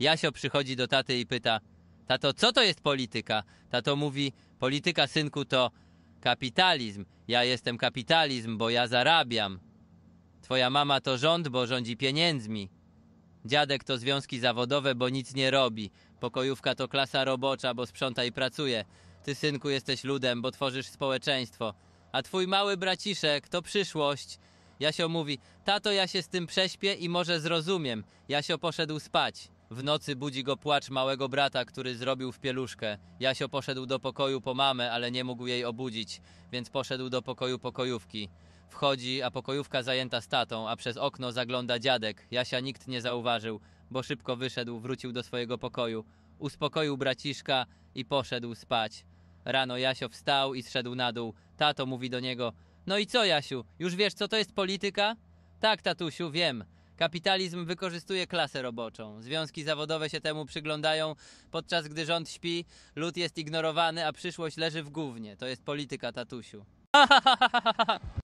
Jasio przychodzi do taty i pyta, tato, co to jest polityka? Tato mówi, polityka synku to kapitalizm. Ja jestem kapitalizm, bo ja zarabiam. Twoja mama to rząd, bo rządzi pieniędzmi. Dziadek to związki zawodowe, bo nic nie robi. Pokojówka to klasa robocza, bo sprząta i pracuje. Ty, synku, jesteś ludem, bo tworzysz społeczeństwo. A twój mały braciszek to przyszłość. Jasio mówi, tato, ja się z tym prześpię i może zrozumiem. Jasio poszedł spać. W nocy budzi go płacz małego brata, który zrobił w pieluszkę. Jasio poszedł do pokoju po mamę, ale nie mógł jej obudzić, więc poszedł do pokoju pokojówki. Wchodzi, a pokojówka zajęta statą, a przez okno zagląda dziadek. Jasia nikt nie zauważył, bo szybko wyszedł, wrócił do swojego pokoju. Uspokoił braciszka i poszedł spać. Rano Jasio wstał i zszedł na dół. Tato mówi do niego: No i co, Jasiu, już wiesz, co to jest polityka? Tak, tatusiu, wiem. Kapitalizm wykorzystuje klasę roboczą. Związki zawodowe się temu przyglądają, podczas gdy rząd śpi, lud jest ignorowany, a przyszłość leży w gównie. To jest polityka tatusiu.